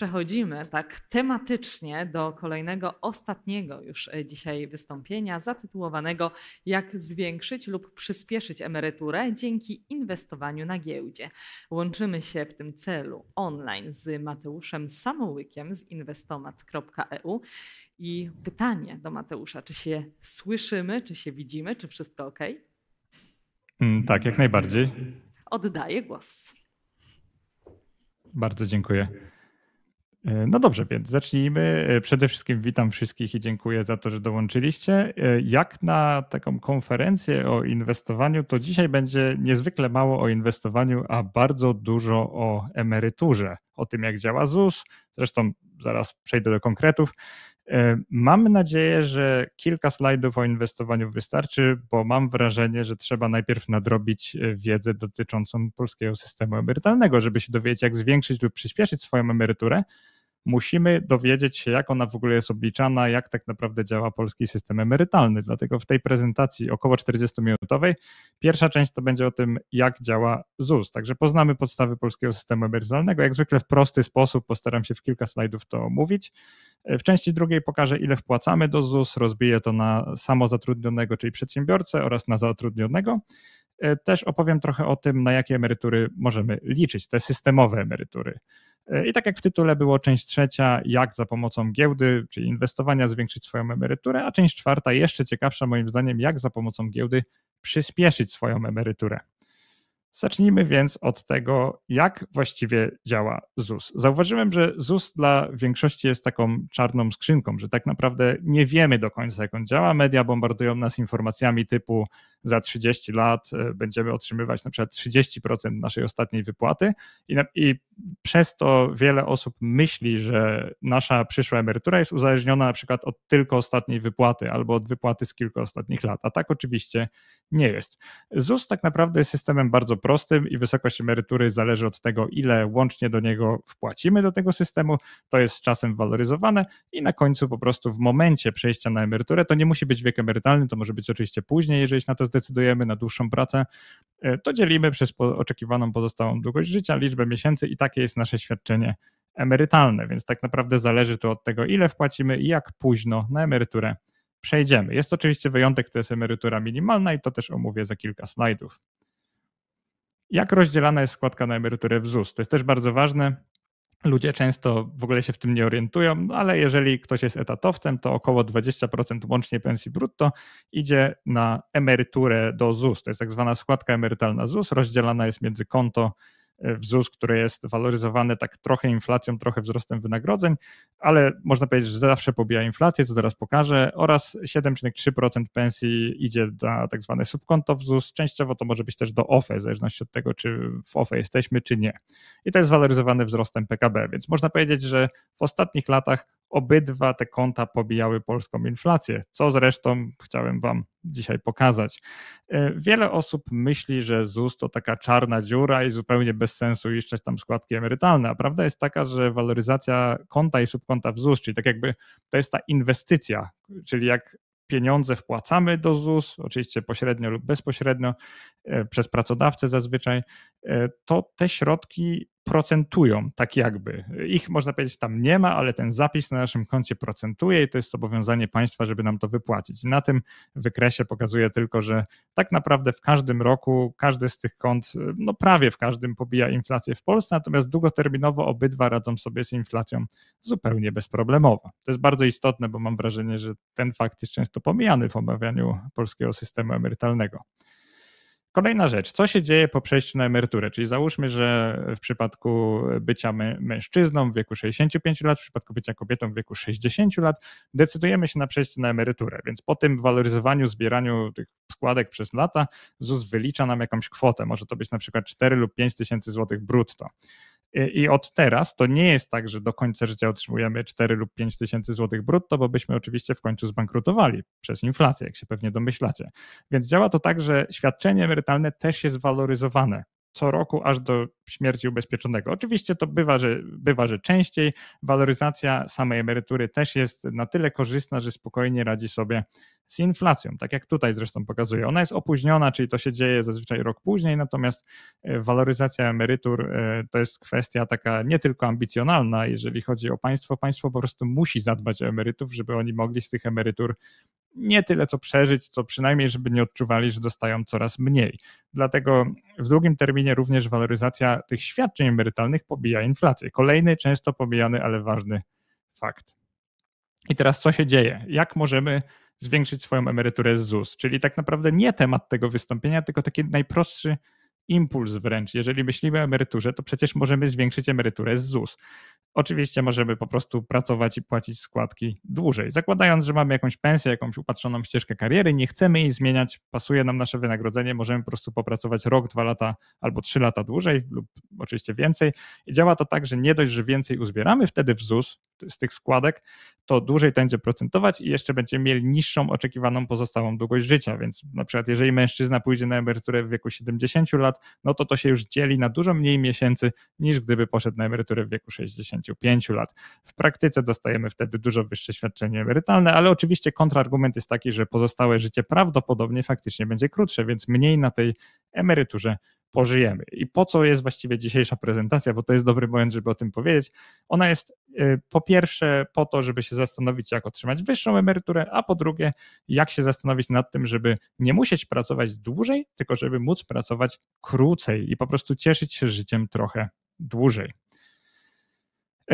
przechodzimy tak tematycznie do kolejnego, ostatniego już e, dzisiaj wystąpienia, zatytułowanego Jak zwiększyć lub przyspieszyć emeryturę dzięki inwestowaniu na giełdzie. Łączymy się w tym celu online z Mateuszem Samołykiem z inwestomat.eu. I pytanie do Mateusza, czy się słyszymy, czy się widzimy, czy wszystko ok? Mm, tak, jak najbardziej. Oddaję głos. Bardzo dziękuję. E, no dobrze, więc zacznijmy. E, przede wszystkim witam wszystkich i dziękuję za to, że dołączyliście. E, jak na taką konferencję o inwestowaniu, to dzisiaj będzie niezwykle mało o inwestowaniu, a bardzo dużo o emeryturze, o tym jak działa ZUS. Zresztą zaraz przejdę do konkretów. Mam nadzieję, że kilka slajdów o inwestowaniu wystarczy, bo mam wrażenie, że trzeba najpierw nadrobić wiedzę dotyczącą polskiego systemu emerytalnego, żeby się dowiedzieć, jak zwiększyć lub przyspieszyć swoją emeryturę musimy dowiedzieć się, jak ona w ogóle jest obliczana, jak tak naprawdę działa polski system emerytalny. Dlatego w tej prezentacji około 40-minutowej pierwsza część to będzie o tym, jak działa ZUS. Także poznamy podstawy polskiego systemu emerytalnego. Jak zwykle w prosty sposób, postaram się w kilka slajdów to omówić. W części drugiej pokażę, ile wpłacamy do ZUS, rozbiję to na samozatrudnionego, czyli przedsiębiorcę oraz na zatrudnionego. E, też opowiem trochę o tym, na jakie emerytury możemy liczyć, te systemowe emerytury. E, I tak jak w tytule było część trzecia, jak za pomocą giełdy, czyli inwestowania zwiększyć swoją emeryturę, a część czwarta, jeszcze ciekawsza moim zdaniem, jak za pomocą giełdy przyspieszyć swoją emeryturę. Zacznijmy więc od tego, jak właściwie działa ZUS. Zauważyłem, że ZUS dla większości jest taką czarną skrzynką, że tak naprawdę nie wiemy do końca, jak on działa. Media bombardują nas informacjami typu za 30 lat e, będziemy otrzymywać na przykład 30% naszej ostatniej wypłaty i, i przez to wiele osób myśli, że nasza przyszła emerytura jest uzależniona na przykład od tylko ostatniej wypłaty albo od wypłaty z kilku ostatnich lat, a tak oczywiście nie jest. ZUS tak naprawdę jest systemem bardzo prostym i wysokość emerytury zależy od tego, ile łącznie do niego wpłacimy do tego systemu, to jest z czasem waloryzowane i na końcu po prostu w momencie przejścia na emeryturę, to nie musi być wiek emerytalny, to może być oczywiście później, jeżeli się na to zdecydujemy na dłuższą pracę, e, to dzielimy przez oczekiwaną pozostałą długość życia, liczbę miesięcy i takie jest nasze świadczenie emerytalne, więc tak naprawdę zależy to od tego, ile wpłacimy i jak późno na emeryturę przejdziemy. Jest oczywiście wyjątek, to jest emerytura minimalna i to też omówię za kilka slajdów. Jak rozdzielana jest składka na emeryturę w ZUS? To jest też bardzo ważne. Ludzie często w ogóle się w tym nie orientują, ale jeżeli ktoś jest etatowcem, to około 20% łącznie pensji brutto idzie na emeryturę do ZUS. To jest tak zwana składka emerytalna ZUS, rozdzielana jest między konto w ZUS, który jest waloryzowane tak trochę inflacją, trochę wzrostem wynagrodzeń, ale można powiedzieć, że zawsze pobija inflację, co zaraz pokażę, oraz 7,3% pensji idzie na tak zwane subkonto w ZUS. Częściowo to może być też do OFE, w zależności od tego, czy w OFE jesteśmy, czy nie. I to jest waloryzowane wzrostem PKB, więc można powiedzieć, że w ostatnich latach Obydwa te konta pobijały polską inflację, co zresztą chciałem Wam dzisiaj pokazać. E, wiele osób myśli, że ZUS to taka czarna dziura i zupełnie bez sensu iszczeć tam składki emerytalne, a prawda jest taka, że waloryzacja konta i subkonta w ZUS, czyli tak jakby to jest ta inwestycja, czyli jak pieniądze wpłacamy do ZUS, oczywiście pośrednio lub bezpośrednio, e, przez pracodawcę zazwyczaj, e, to te środki procentują, tak jakby. Ich można powiedzieć tam nie ma, ale ten zapis na naszym koncie procentuje i to jest zobowiązanie państwa, żeby nam to wypłacić. Na tym wykresie pokazuje tylko, że tak naprawdę w każdym roku każdy z tych kont, no prawie w każdym pobija inflację w Polsce, natomiast długoterminowo obydwa radzą sobie z inflacją zupełnie bezproblemowo. To jest bardzo istotne, bo mam wrażenie, że ten fakt jest często pomijany w omawianiu polskiego systemu emerytalnego. Kolejna rzecz, co się dzieje po przejściu na emeryturę? Czyli załóżmy, że w przypadku bycia mężczyzną w wieku 65 lat, w przypadku bycia kobietą w wieku 60 lat, decydujemy się na przejście na emeryturę. Więc po tym waloryzowaniu, zbieraniu tych składek przez lata, ZUS wylicza nam jakąś kwotę. Może to być na przykład 4 lub 5 tysięcy złotych brutto. Y, i od teraz to nie jest tak, że do końca życia otrzymujemy 4 lub 5 tysięcy złotych brutto, bo byśmy oczywiście w końcu zbankrutowali przez inflację, jak się pewnie domyślacie. Więc działa to tak, że świadczenie emerytalne też jest waloryzowane co roku aż do śmierci ubezpieczonego. Oczywiście to bywa, że, bywa, że częściej. Waloryzacja samej emerytury też jest na tyle korzystna, że spokojnie radzi sobie z inflacją, tak jak tutaj zresztą pokazuje. Ona jest opóźniona, czyli to się dzieje zazwyczaj rok później, natomiast e, waloryzacja emerytur e, to jest kwestia taka nie tylko ambicjonalna, jeżeli chodzi o państwo. Państwo po prostu musi zadbać o emerytów, żeby oni mogli z tych emerytur nie tyle co przeżyć, co przynajmniej, żeby nie odczuwali, że dostają coraz mniej. Dlatego w długim terminie również waloryzacja tych świadczeń emerytalnych pobija inflację. Kolejny często pobijany, ale ważny fakt. I teraz co się dzieje? Jak możemy zwiększyć swoją emeryturę z ZUS? Czyli tak naprawdę nie temat tego wystąpienia, tylko taki najprostszy impuls wręcz. Jeżeli myślimy o emeryturze, to przecież możemy zwiększyć emeryturę z ZUS. Oczywiście możemy po prostu pracować i płacić składki dłużej. Zakładając, że mamy jakąś pensję, jakąś upatrzoną ścieżkę kariery, nie chcemy jej zmieniać, pasuje nam nasze wynagrodzenie, możemy po prostu popracować rok, dwa lata albo trzy lata dłużej lub oczywiście więcej. I działa to tak, że nie dość, że więcej uzbieramy wtedy w ZUS, z tych składek, to dłużej to będzie procentować i jeszcze będzie mieli niższą oczekiwaną pozostałą długość życia, więc na przykład jeżeli mężczyzna pójdzie na emeryturę w wieku 70 lat, no to to się już dzieli na dużo mniej miesięcy niż gdyby poszedł na emeryturę w wieku 65 lat. W praktyce dostajemy wtedy dużo wyższe świadczenie emerytalne, ale oczywiście kontrargument jest taki, że pozostałe życie prawdopodobnie faktycznie będzie krótsze, więc mniej na tej emeryturze pożyjemy. I po co jest właściwie dzisiejsza prezentacja, bo to jest dobry moment, żeby o tym powiedzieć. Ona jest y, po pierwsze po to, żeby się zastanowić, jak otrzymać wyższą emeryturę, a po drugie, jak się zastanowić nad tym, żeby nie musieć pracować dłużej, tylko żeby móc pracować krócej i po prostu cieszyć się życiem trochę dłużej.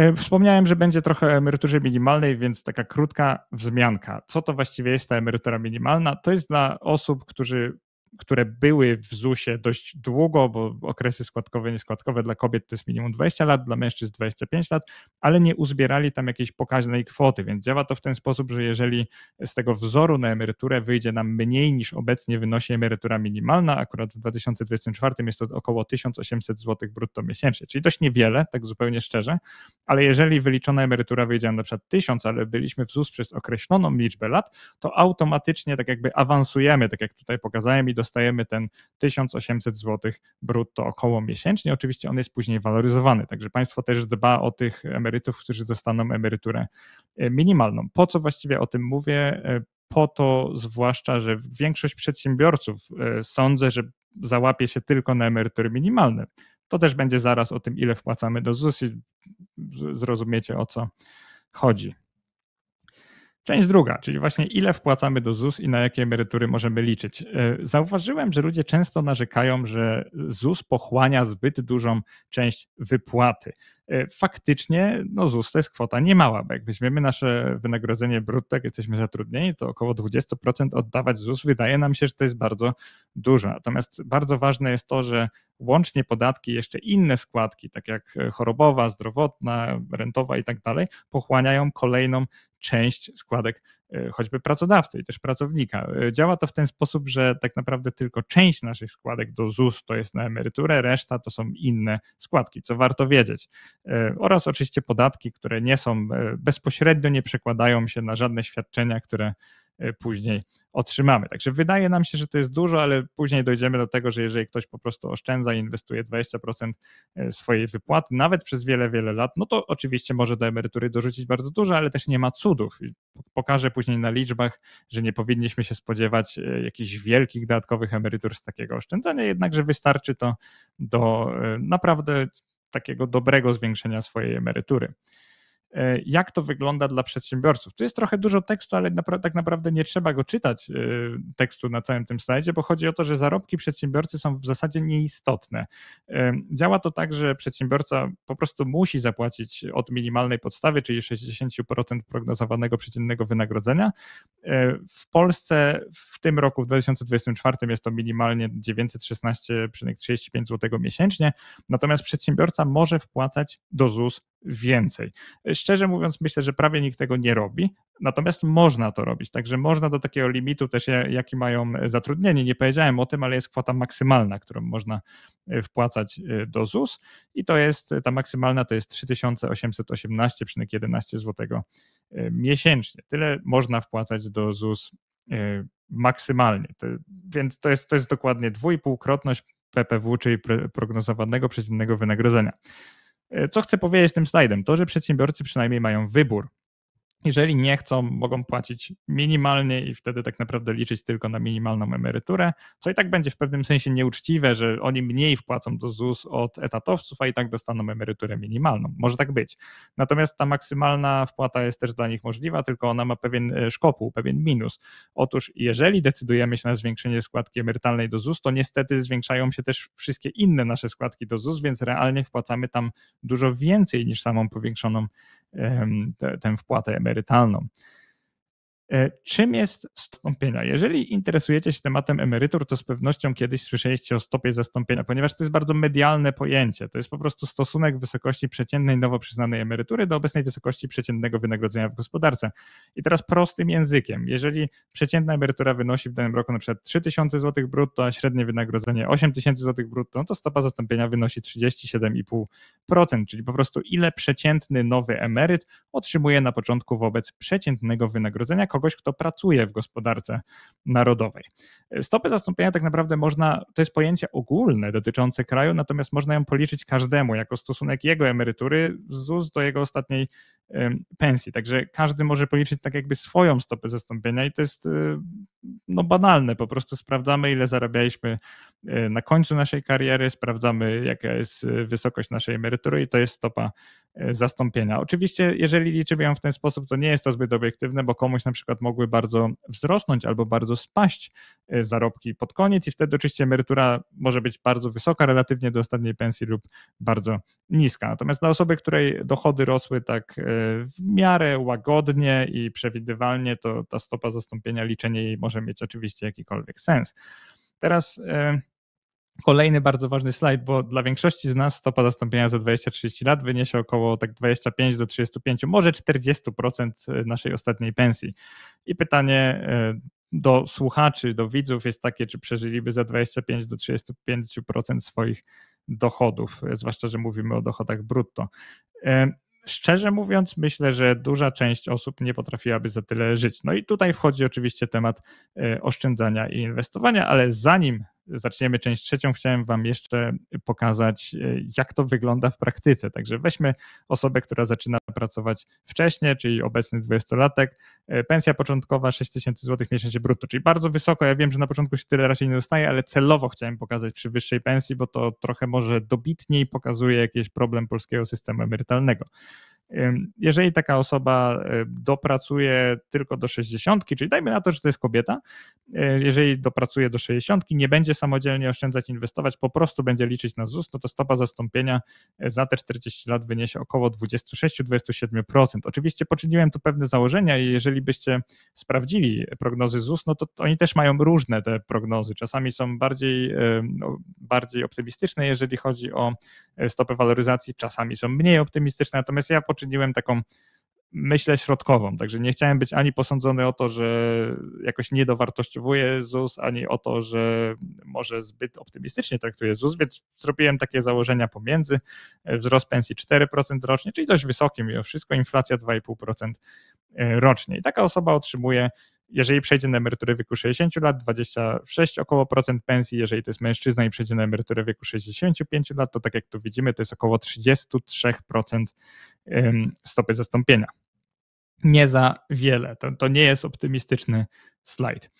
Y, wspomniałem, że będzie trochę o emeryturze minimalnej, więc taka krótka wzmianka. Co to właściwie jest ta emerytura minimalna? To jest dla osób, którzy które były w ZUS-ie dość długo, bo okresy składkowe, nieskładkowe dla kobiet to jest minimum 20 lat, dla mężczyzn 25 lat, ale nie uzbierali tam jakiejś pokaźnej kwoty, więc działa to w ten sposób, że jeżeli z tego wzoru na emeryturę wyjdzie nam mniej niż obecnie wynosi emerytura minimalna, akurat w 2024 jest to około 1800 zł brutto miesięcznie, czyli dość niewiele, tak zupełnie szczerze, ale jeżeli wyliczona emerytura wyjdzie nam na przykład 1000, ale byliśmy w ZUS przez określoną liczbę lat, to automatycznie tak jakby awansujemy, tak jak tutaj pokazałem i do dostajemy ten 1800 zł brutto około miesięcznie. Oczywiście on jest później waloryzowany, także państwo też dba o tych emerytów, którzy dostaną emeryturę e, minimalną. Po co właściwie o tym mówię? E, po to zwłaszcza, że większość przedsiębiorców e, sądzę, że załapie się tylko na emerytury minimalne. To też będzie zaraz o tym, ile wpłacamy do ZUS i zrozumiecie o co chodzi. Część druga, czyli właśnie ile wpłacamy do ZUS i na jakie emerytury możemy liczyć. E, zauważyłem, że ludzie często narzekają, że ZUS pochłania zbyt dużą część wypłaty. E, faktycznie no ZUS to jest kwota niemała, bo jak weźmiemy nasze wynagrodzenie brutto, jak jesteśmy zatrudnieni, to około 20% oddawać ZUS wydaje nam się, że to jest bardzo dużo. Natomiast bardzo ważne jest to, że łącznie podatki, jeszcze inne składki, tak jak chorobowa, zdrowotna, rentowa i tak dalej, pochłaniają kolejną część składek E, choćby pracodawcy i też pracownika. E, działa to w ten sposób, że tak naprawdę tylko część naszych składek do ZUS to jest na emeryturę, reszta to są inne składki, co warto wiedzieć. E, oraz oczywiście podatki, które nie są bezpośrednio, nie przekładają się na żadne świadczenia, które Y, później otrzymamy. Także wydaje nam się, że to jest dużo, ale później dojdziemy do tego, że jeżeli ktoś po prostu oszczędza i inwestuje 20% y, swojej wypłaty, nawet przez wiele, wiele lat, no to oczywiście może do emerytury dorzucić bardzo dużo, ale też nie ma cudów. Pokażę później na liczbach, że nie powinniśmy się spodziewać y, jakichś wielkich dodatkowych emerytur z takiego oszczędzania, jednakże wystarczy to do naprawdę takiego dobrego zwiększenia swojej emerytury. E, jak to wygląda dla przedsiębiorców. Tu jest trochę dużo tekstu, ale tak naprawdę nie trzeba go czytać, e, tekstu na całym tym slajdzie, bo chodzi o to, że zarobki przedsiębiorcy są w zasadzie nieistotne. E, działa to tak, że przedsiębiorca po prostu musi zapłacić od minimalnej podstawy, czyli 60% prognozowanego przeciętnego wynagrodzenia. W Polsce w tym roku, w 2024 jest to minimalnie 916,35 zł miesięcznie, natomiast przedsiębiorca może wpłacać do ZUS więcej. Szczerze mówiąc, myślę, że prawie nikt tego nie robi, natomiast można to robić, także można do takiego limitu też, jaki mają zatrudnieni. Nie powiedziałem o tym, ale jest kwota maksymalna, którą można e, wpłacać e, do ZUS i to jest, ta maksymalna to jest 3818,11 zł e, miesięcznie. Tyle można wpłacać do ZUS maksymalnie. To, więc to jest, to jest dokładnie dwójpółkrotność PPW, czyli prognozowanego przeciętnego wynagrodzenia. E, co chcę powiedzieć tym slajdem? To, że przedsiębiorcy przynajmniej mają wybór. Jeżeli nie chcą, mogą płacić minimalnie i wtedy tak naprawdę liczyć tylko na minimalną emeryturę, co i tak będzie w pewnym sensie nieuczciwe, że oni mniej wpłacą do ZUS od etatowców, a i tak dostaną emeryturę minimalną. Może tak być. Natomiast ta maksymalna wpłata jest też dla nich możliwa, tylko ona ma pewien e, szkopuł, pewien minus. Otóż jeżeli decydujemy się na zwiększenie składki emerytalnej do ZUS, to niestety zwiększają się też wszystkie inne nasze składki do ZUS, więc realnie wpłacamy tam dużo więcej niż samą powiększoną tę wpłatę emerytalną emerytalną. E, czym jest zastąpienia? Jeżeli interesujecie się tematem emerytur, to z pewnością kiedyś słyszeliście o stopie zastąpienia, ponieważ to jest bardzo medialne pojęcie. To jest po prostu stosunek wysokości przeciętnej nowo przyznanej emerytury do obecnej wysokości przeciętnego wynagrodzenia w gospodarce. I teraz prostym językiem, jeżeli przeciętna emerytura wynosi w danym roku np. 3000 zł brutto, a średnie wynagrodzenie 8000 zł brutto, no to stopa zastąpienia wynosi 37,5%, czyli po prostu ile przeciętny nowy emeryt otrzymuje na początku wobec przeciętnego wynagrodzenia kogoś, kto pracuje w gospodarce narodowej. Stopy zastąpienia tak naprawdę można, to jest pojęcie ogólne dotyczące kraju, natomiast można ją policzyć każdemu jako stosunek jego emerytury ZUS do jego ostatniej pensji. Także każdy może policzyć tak jakby swoją stopę zastąpienia i to jest y, no banalne, po prostu sprawdzamy ile zarabialiśmy y, na końcu naszej kariery, sprawdzamy jaka jest y, wysokość naszej emerytury i to jest stopa E, zastąpienia. Oczywiście, jeżeli liczymy ją w ten sposób, to nie jest to zbyt obiektywne, bo komuś na przykład mogły bardzo wzrosnąć albo bardzo spaść e, zarobki pod koniec i wtedy oczywiście emerytura może być bardzo wysoka relatywnie do ostatniej pensji lub bardzo niska. Natomiast dla osoby, której dochody rosły tak e, w miarę łagodnie i przewidywalnie, to ta stopa zastąpienia, liczenie jej może mieć oczywiście jakikolwiek sens. Teraz Kolejny bardzo ważny slajd, bo dla większości z nas stopa zastąpienia za 20-30 lat wyniesie około tak 25 do 35, może 40% e, naszej ostatniej pensji. I pytanie e, do słuchaczy, do widzów jest takie, czy przeżyliby za 25 do 35% swoich dochodów, e, zwłaszcza, że mówimy o dochodach brutto. Szczerze mówiąc, myślę, że duża część osób nie potrafiłaby za tyle żyć. No i tutaj wchodzi oczywiście temat oszczędzania i inwestowania, ale zanim zaczniemy część trzecią, chciałem Wam jeszcze pokazać, e, jak to wygląda w praktyce. Także weźmy osobę, która zaczyna pracować wcześniej, czyli obecny 20-latek, e, pensja początkowa 6000 zł miesięcznie brutto, czyli bardzo wysoko. Ja wiem, że na początku się tyle raczej nie dostaje, ale celowo chciałem pokazać przy wyższej pensji, bo to trochę może dobitniej pokazuje jakiś problem polskiego systemu emerytalnego. Jeżeli taka osoba dopracuje tylko do 60, czyli dajmy na to, że to jest kobieta, e, jeżeli dopracuje do 60, nie będzie samodzielnie oszczędzać, inwestować, po prostu będzie liczyć na ZUS, no to stopa zastąpienia e, za te 40 lat wyniesie około 26-27%. Oczywiście poczyniłem tu pewne założenia i jeżeli byście sprawdzili prognozy ZUS, no to oni też mają różne te prognozy. Czasami są bardziej, e, no, bardziej optymistyczne, jeżeli chodzi o stopę waloryzacji, czasami są mniej optymistyczne, natomiast ja po poczyniłem taką myślę środkową, także nie chciałem być ani posądzony o to, że jakoś niedowartościowuję ZUS, ani o to, że może zbyt optymistycznie traktuję ZUS, więc zrobiłem takie założenia pomiędzy, e, wzrost pensji 4% rocznie, czyli dość wysokim, mimo wszystko, inflacja 2,5% e, rocznie i taka osoba otrzymuje jeżeli przejdzie na emeryturę w wieku 60 lat, 26 około procent pensji, jeżeli to jest mężczyzna i przejdzie na emeryturę w wieku 65 lat, to tak jak tu widzimy, to jest około 33% stopy zastąpienia. Nie za wiele, to, to nie jest optymistyczny slajd.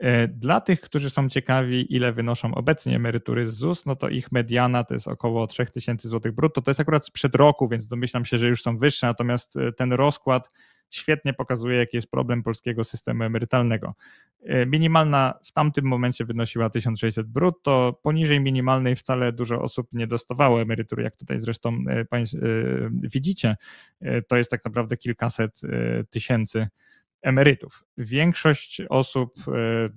E, dla tych, którzy są ciekawi, ile wynoszą obecnie emerytury z ZUS, no to ich mediana to jest około 3000 zł brutto. To jest akurat sprzed roku, więc domyślam się, że już są wyższe, natomiast e, ten rozkład świetnie pokazuje, jaki jest problem polskiego systemu emerytalnego. E, minimalna w tamtym momencie wynosiła 1600 brutto, poniżej minimalnej wcale dużo osób nie dostawało emerytury, jak tutaj zresztą widzicie. To jest tak naprawdę kilkaset tysięcy emerytów. Większość osób e,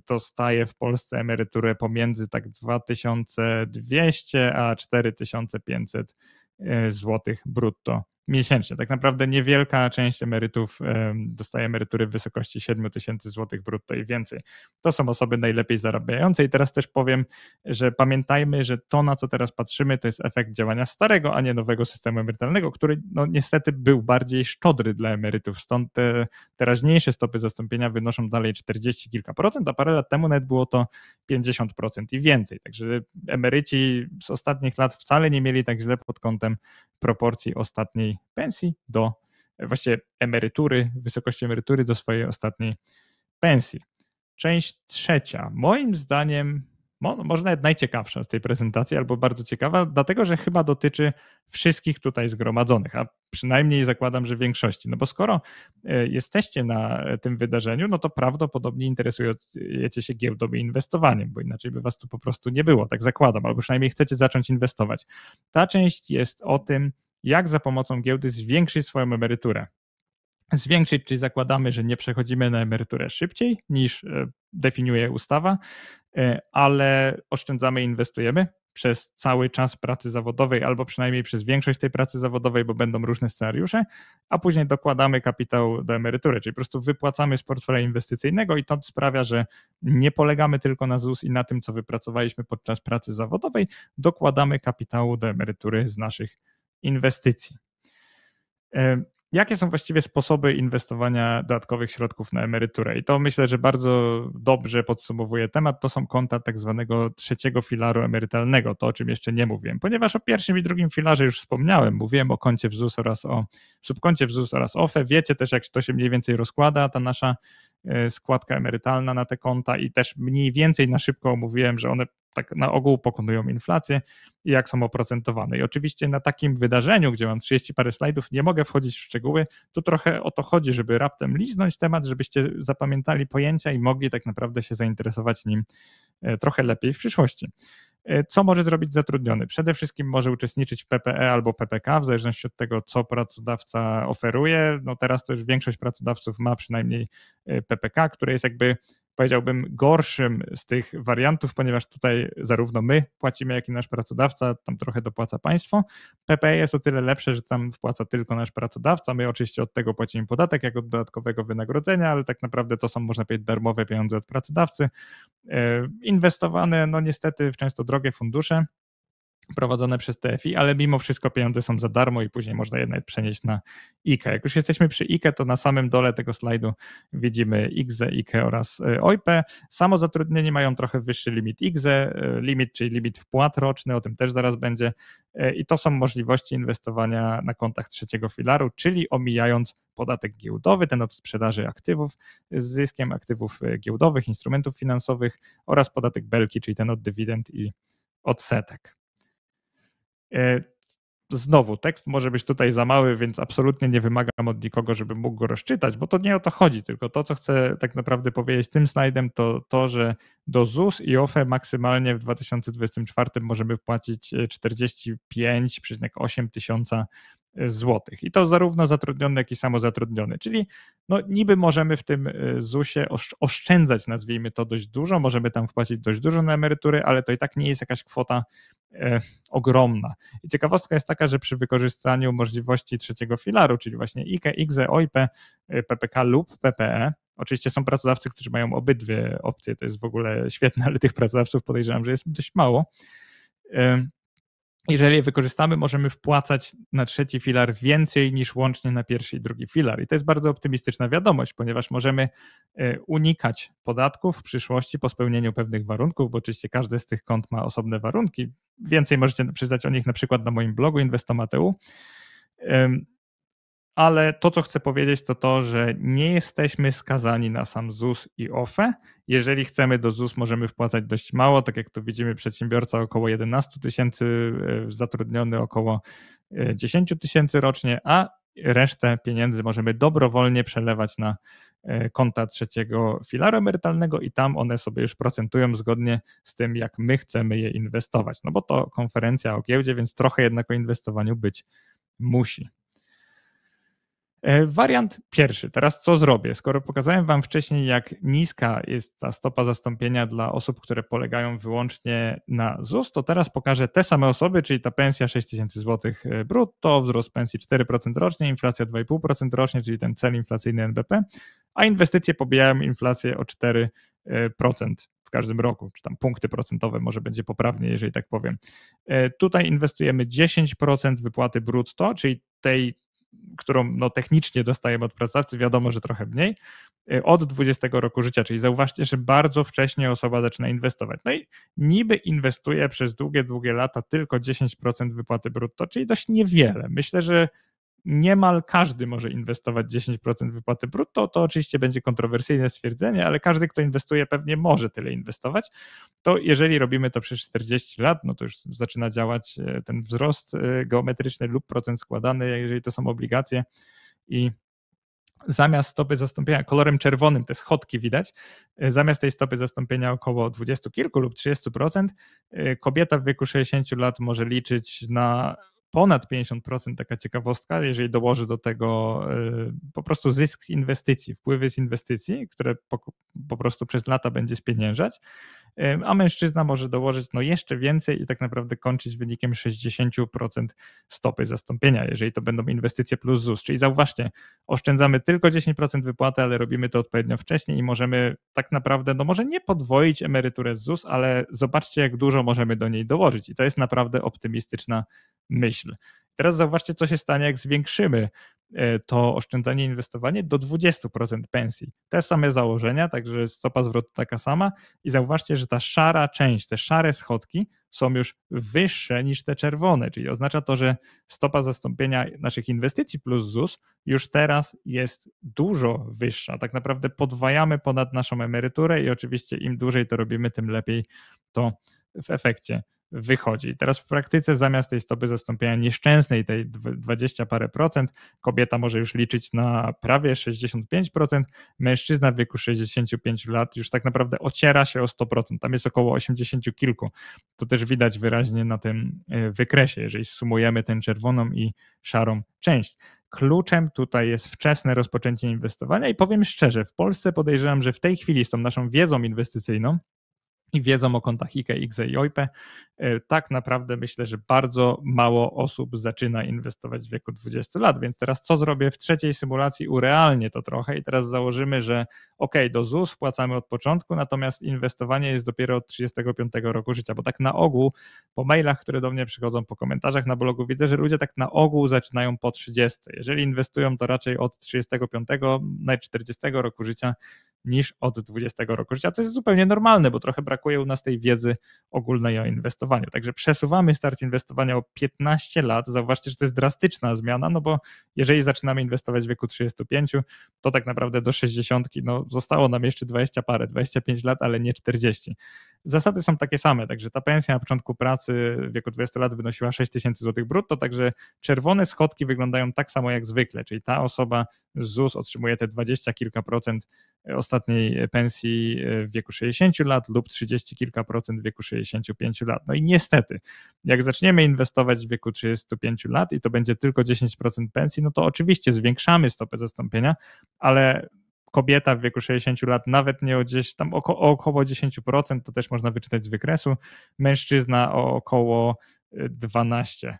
dostaje w Polsce emeryturę pomiędzy tak 2200 a 4500 e, złotych brutto miesięcznie. Tak naprawdę niewielka część emerytów dostaje emerytury w wysokości 7 tysięcy złotych brutto i więcej. To są osoby najlepiej zarabiające i teraz też powiem, że pamiętajmy, że to na co teraz patrzymy to jest efekt działania starego, a nie nowego systemu emerytalnego, który no, niestety był bardziej szczodry dla emerytów, stąd te teraźniejsze stopy zastąpienia wynoszą dalej 40 kilka procent, a parę lat temu nawet było to 50% i więcej, także emeryci z ostatnich lat wcale nie mieli tak źle pod kątem proporcji ostatniej pensji do e, właściwie emerytury, wysokości emerytury do swojej ostatniej pensji. Część trzecia. Moim zdaniem, może nawet najciekawsza z tej prezentacji, albo bardzo ciekawa, dlatego że chyba dotyczy wszystkich tutaj zgromadzonych, a przynajmniej zakładam, że większości. No bo skoro e, jesteście na e, tym wydarzeniu, no to prawdopodobnie interesujecie się giełdą i inwestowaniem, bo inaczej by was tu po prostu nie było, tak zakładam, albo przynajmniej chcecie zacząć inwestować. Ta część jest o tym, jak za pomocą giełdy zwiększyć swoją emeryturę. Zwiększyć, czyli zakładamy, że nie przechodzimy na emeryturę szybciej niż e, definiuje ustawa, e, ale oszczędzamy, inwestujemy przez cały czas pracy zawodowej, albo przynajmniej przez większość tej pracy zawodowej, bo będą różne scenariusze, a później dokładamy kapitał do emerytury, czyli po prostu wypłacamy z portfela inwestycyjnego i to sprawia, że nie polegamy tylko na ZUS i na tym, co wypracowaliśmy podczas pracy zawodowej, dokładamy kapitału do emerytury z naszych inwestycji. Jakie są właściwie sposoby inwestowania dodatkowych środków na emeryturę? I to myślę, że bardzo dobrze podsumowuje temat. To są konta tak zwanego trzeciego filaru emerytalnego, to o czym jeszcze nie mówiłem, ponieważ o pierwszym i drugim filarze już wspomniałem. Mówiłem o koncie w ZUS oraz o subkoncie w ZUS oraz OFE. Wiecie też, jak to się mniej więcej rozkłada, ta nasza e, składka emerytalna na te konta i też mniej więcej na szybko omówiłem, że one tak na ogół pokonują inflację i jak są oprocentowane. I oczywiście na takim wydarzeniu, gdzie mam 30 parę slajdów, nie mogę wchodzić w szczegóły. Tu trochę o to chodzi, żeby raptem liznąć temat, żebyście zapamiętali pojęcia i mogli tak naprawdę się zainteresować nim e, trochę lepiej w przyszłości. E, co może zrobić zatrudniony? Przede wszystkim może uczestniczyć w PPE albo PPK, w zależności od tego, co pracodawca oferuje. No teraz już większość pracodawców ma przynajmniej e, PPK, które jest jakby powiedziałbym, gorszym z tych wariantów, ponieważ tutaj zarówno my płacimy, jak i nasz pracodawca, tam trochę dopłaca państwo. PPE jest o tyle lepsze, że tam wpłaca tylko nasz pracodawca. My oczywiście od tego płacimy podatek, jak od dodatkowego wynagrodzenia, ale tak naprawdę to są, można powiedzieć, darmowe pieniądze od pracodawcy. E, inwestowane, no niestety, w często drogie fundusze prowadzone przez TFI, ale mimo wszystko pieniądze są za darmo i później można jednak przenieść na IKE. Jak już jesteśmy przy IKE, to na samym dole tego slajdu widzimy IGZE, IKE oraz e, OIPE. Samo zatrudnienie mają trochę wyższy limit IGZE, limit, czyli limit wpłat roczny, o tym też zaraz będzie. E, I to są możliwości inwestowania na kontach trzeciego filaru, czyli omijając podatek giełdowy, ten od sprzedaży aktywów z zyskiem aktywów e, giełdowych, instrumentów finansowych oraz podatek belki, czyli ten od dywidend i odsetek. E, znowu, tekst może być tutaj za mały, więc absolutnie nie wymagam od nikogo, żeby mógł go rozczytać, bo to nie o to chodzi, tylko to, co chcę tak naprawdę powiedzieć tym slajdem, to to, że do ZUS i OFE maksymalnie w 2024 możemy wpłacić 45,8 e, tysiąca złotych. I to zarówno zatrudniony, jak i samozatrudniony. Czyli no, niby możemy w tym y, ZUS-ie oszczędzać, nazwijmy to dość dużo, możemy tam wpłacić dość dużo na emerytury, ale to i tak nie jest jakaś kwota e, ogromna. I ciekawostka jest taka, że przy wykorzystaniu możliwości trzeciego filaru, czyli właśnie IKE, IGZE, OIP, y, PPK lub PPE, Oczywiście są pracodawcy, którzy mają obydwie opcje, to jest w ogóle świetne, ale tych pracodawców podejrzewam, że jest dość mało jeżeli je wykorzystamy, możemy wpłacać na trzeci filar więcej niż łącznie na pierwszy i drugi filar. I to jest bardzo optymistyczna wiadomość, ponieważ możemy e, unikać podatków w przyszłości po spełnieniu pewnych warunków, bo oczywiście każdy z tych kont ma osobne warunki. Więcej możecie przeczytać o nich na przykład na moim blogu Inwestomateu ale to, co chcę powiedzieć, to to, że nie jesteśmy skazani na sam ZUS i OFE. Jeżeli chcemy do ZUS, możemy wpłacać dość mało, tak jak to widzimy, przedsiębiorca około 11 tysięcy, e, zatrudniony około 10 e, tysięcy rocznie, a resztę pieniędzy możemy dobrowolnie przelewać na e, konta trzeciego filaru emerytalnego i tam one sobie już procentują zgodnie z tym, jak my chcemy je inwestować. No bo to konferencja o giełdzie, więc trochę jednak o inwestowaniu być musi. E, wariant pierwszy. Teraz co zrobię? Skoro pokazałem Wam wcześniej, jak niska jest ta stopa zastąpienia dla osób, które polegają wyłącznie na ZUS, to teraz pokażę te same osoby, czyli ta pensja 6000 zł e, brutto, wzrost pensji 4% rocznie, inflacja 2,5% rocznie, czyli ten cel inflacyjny NBP, a inwestycje pobijają inflację o 4% w każdym roku, czy tam punkty procentowe, może będzie poprawnie, jeżeli tak powiem. E, tutaj inwestujemy 10% wypłaty brutto, czyli tej którą no, technicznie dostajemy od pracodawcy, wiadomo, że trochę mniej, y, od 20 roku życia, czyli zauważcie, że bardzo wcześnie osoba zaczyna inwestować. No i niby inwestuje przez długie, długie lata tylko 10% wypłaty brutto, czyli dość niewiele. Myślę, że niemal każdy może inwestować 10% wypłaty brutto. To oczywiście będzie kontrowersyjne stwierdzenie, ale każdy, kto inwestuje, pewnie może tyle inwestować. To jeżeli robimy to przez 40 lat, no to już zaczyna działać e, ten wzrost e, geometryczny lub procent składany, jeżeli to są obligacje i zamiast stopy zastąpienia kolorem czerwonym, te schodki widać, e, zamiast tej stopy zastąpienia około 20 kilku lub 30%, kobieta w wieku 60 lat może liczyć na ponad 50%, taka ciekawostka, jeżeli dołoży do tego y, po prostu zysk z inwestycji, wpływy z inwestycji, które po, po prostu przez lata będzie spieniężać, a mężczyzna może dołożyć no jeszcze więcej i tak naprawdę kończyć z wynikiem 60% stopy zastąpienia, jeżeli to będą inwestycje plus ZUS. Czyli zauważcie, oszczędzamy tylko 10% wypłaty, ale robimy to odpowiednio wcześniej i możemy tak naprawdę, no może nie podwoić emeryturę z ZUS, ale zobaczcie, jak dużo możemy do niej dołożyć i to jest naprawdę optymistyczna myśl. Teraz zauważcie, co się stanie, jak zwiększymy E, to oszczędzanie, inwestowanie do 20% pensji. Te same założenia, także stopa zwrotu taka sama i zauważcie, że ta szara część, te szare schodki są już wyższe niż te czerwone, czyli oznacza to, że stopa zastąpienia naszych inwestycji plus ZUS już teraz jest dużo wyższa. Tak naprawdę podwajamy ponad naszą emeryturę i oczywiście im dłużej to robimy, tym lepiej to w efekcie wychodzi. Teraz w praktyce zamiast tej stopy zastąpienia nieszczęsnej, tej 20 parę procent, kobieta może już liczyć na prawie 65%, mężczyzna w wieku 65 lat już tak naprawdę ociera się o 100%, tam jest około 80 kilku. To też widać wyraźnie na tym e, wykresie, jeżeli sumujemy tę czerwoną i szarą część. Kluczem tutaj jest wczesne rozpoczęcie inwestowania i powiem szczerze, w Polsce podejrzewam, że w tej chwili z tą naszą wiedzą inwestycyjną, i wiedzą o kontach IKE, i OIP, E, tak naprawdę myślę, że bardzo mało osób zaczyna inwestować w wieku 20 lat. Więc teraz co zrobię w trzeciej symulacji? Urealnie to trochę i teraz założymy, że ok, do ZUS wpłacamy od początku, natomiast inwestowanie jest dopiero od 35 roku życia, bo tak na ogół po mailach, które do mnie przychodzą, po komentarzach na blogu widzę, że ludzie tak na ogół zaczynają po 30. Jeżeli inwestują, to raczej od 35, naj 40 roku życia niż od 20 roku życia, co jest zupełnie normalne, bo trochę brakuje u nas tej wiedzy ogólnej o inwestowaniu inwestowania. Także przesuwamy start inwestowania o 15 lat. Zauważcie, że to jest drastyczna zmiana, no bo jeżeli zaczynamy inwestować w wieku 35, to tak naprawdę do 60 no, zostało nam jeszcze 20 parę, 25 lat, ale nie 40. Zasady są takie same, także ta pensja na początku pracy w wieku 20 lat wynosiła 6 tysięcy złotych brutto, także czerwone schodki wyglądają tak samo jak zwykle, czyli ta osoba z ZUS otrzymuje te 20 kilka procent ostatniej pensji w wieku 60 lat lub 30 kilka procent w wieku 65 lat. No i niestety, jak zaczniemy inwestować w wieku 35 lat i to będzie tylko 10% pensji, no to oczywiście zwiększamy stopę zastąpienia, ale kobieta w wieku 60 lat, nawet nie o gdzieś tam oko, około 10%, to też można wyczytać z wykresu, mężczyzna o około 12%.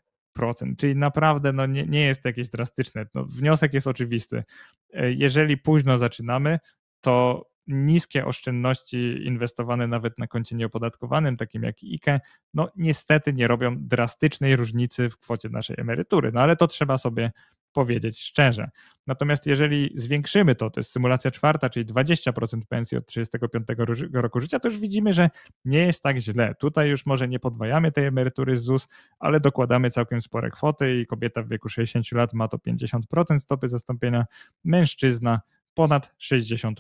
Y, Czyli naprawdę no, nie, nie jest jakieś drastyczne. No, wniosek jest oczywisty. E, jeżeli późno zaczynamy, to niskie oszczędności inwestowane nawet na koncie nieopodatkowanym, takim jak IKE, no niestety nie robią drastycznej różnicy w kwocie naszej emerytury. No ale to trzeba sobie powiedzieć szczerze. Natomiast jeżeli zwiększymy to, to jest symulacja czwarta, czyli 20% pensji od 35 roku życia, to już widzimy, że nie jest tak źle. Tutaj już może nie podwajamy tej emerytury z ZUS, ale dokładamy całkiem spore kwoty i kobieta w wieku 60 lat ma to 50% stopy zastąpienia, mężczyzna ponad 60%,